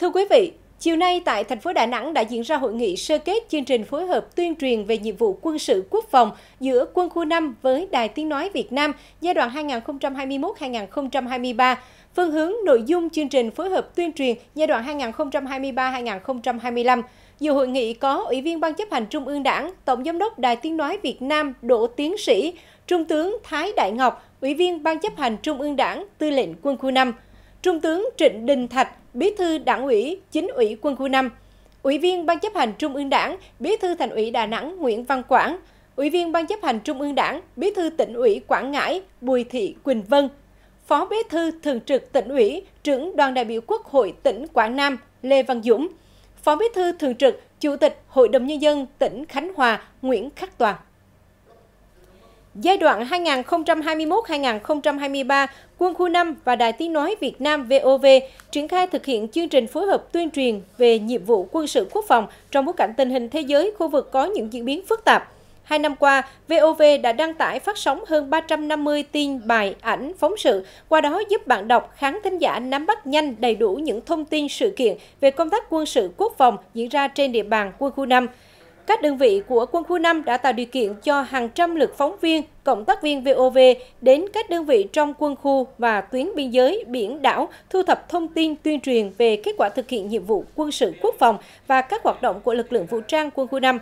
Thưa quý vị, chiều nay tại thành phố Đà Nẵng đã diễn ra hội nghị sơ kết chương trình phối hợp tuyên truyền về nhiệm vụ quân sự quốc phòng giữa Quân khu 5 với Đài Tiếng Nói Việt Nam giai đoạn 2021-2023, phương hướng nội dung chương trình phối hợp tuyên truyền giai đoạn 2023-2025. Dự hội nghị có Ủy viên Ban chấp hành Trung ương Đảng, Tổng Giám đốc Đài Tiếng Nói Việt Nam Đỗ Tiến Sĩ, Trung tướng Thái Đại Ngọc, Ủy viên Ban chấp hành Trung ương Đảng, Tư lệnh Quân khu 5. Trung tướng Trịnh Đình Thạch, Bí thư Đảng ủy, Chính ủy Quân khu 5, Ủy viên Ban chấp hành Trung ương Đảng, Bí thư Thành ủy Đà Nẵng Nguyễn Văn Quảng, Ủy viên Ban chấp hành Trung ương Đảng, Bí thư tỉnh ủy Quảng Ngãi Bùi Thị Quỳnh Vân, Phó Bí thư Thường trực tỉnh ủy, trưởng đoàn đại biểu Quốc hội tỉnh Quảng Nam Lê Văn Dũng, Phó Bí thư Thường trực, Chủ tịch Hội đồng Nhân dân tỉnh Khánh Hòa Nguyễn Khắc Toàn. Giai đoạn 2021-2023, Quân khu 5 và Đài Tiếng Nói Việt Nam VOV triển khai thực hiện chương trình phối hợp tuyên truyền về nhiệm vụ quân sự quốc phòng trong bối cảnh tình hình thế giới, khu vực có những diễn biến phức tạp. Hai năm qua, VOV đã đăng tải phát sóng hơn 350 tin bài, ảnh, phóng sự, qua đó giúp bạn đọc, khán thính giả nắm bắt nhanh đầy đủ những thông tin sự kiện về công tác quân sự quốc phòng diễn ra trên địa bàn quân khu 5. Các đơn vị của quân khu 5 đã tạo điều kiện cho hàng trăm lượt phóng viên, cộng tác viên VOV đến các đơn vị trong quân khu và tuyến biên giới biển đảo thu thập thông tin tuyên truyền về kết quả thực hiện nhiệm vụ quân sự quốc phòng và các hoạt động của lực lượng vũ trang quân khu 5.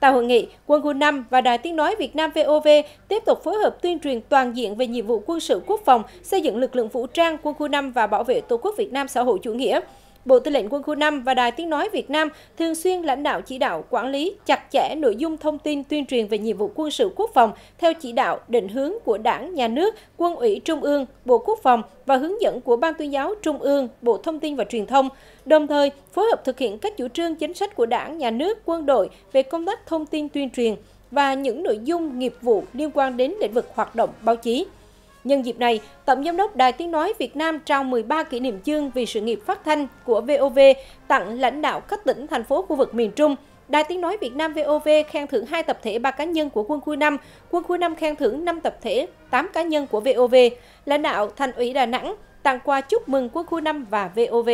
Tại hội nghị, Quân khu 5 và Đài Tiếng Nói Việt Nam VOV tiếp tục phối hợp tuyên truyền toàn diện về nhiệm vụ quân sự quốc phòng, xây dựng lực lượng vũ trang quân khu 5 và bảo vệ Tổ quốc Việt Nam xã hội chủ nghĩa. Bộ Tư lệnh Quân khu 5 và Đài Tiếng Nói Việt Nam thường xuyên lãnh đạo chỉ đạo quản lý chặt chẽ nội dung thông tin tuyên truyền về nhiệm vụ quân sự quốc phòng theo chỉ đạo định hướng của Đảng, Nhà nước, Quân ủy Trung ương, Bộ Quốc phòng và hướng dẫn của Ban tuyên giáo Trung ương, Bộ Thông tin và Truyền thông, đồng thời phối hợp thực hiện các chủ trương chính sách của Đảng, Nhà nước, quân đội về công tác thông tin tuyên truyền và những nội dung nghiệp vụ liên quan đến lĩnh vực hoạt động báo chí. Nhân dịp này, Tổng Giám đốc Đài Tiếng Nói Việt Nam trao 13 kỷ niệm chương vì sự nghiệp phát thanh của VOV tặng lãnh đạo các tỉnh, thành phố khu vực miền Trung. Đài Tiếng Nói Việt Nam VOV khen thưởng 2 tập thể 3 cá nhân của quân khu 5, quân khu 5 khen thưởng 5 tập thể 8 cá nhân của VOV. Lãnh đạo Thành ủy Đà Nẵng tặng quà chúc mừng quân khu 5 và VOV.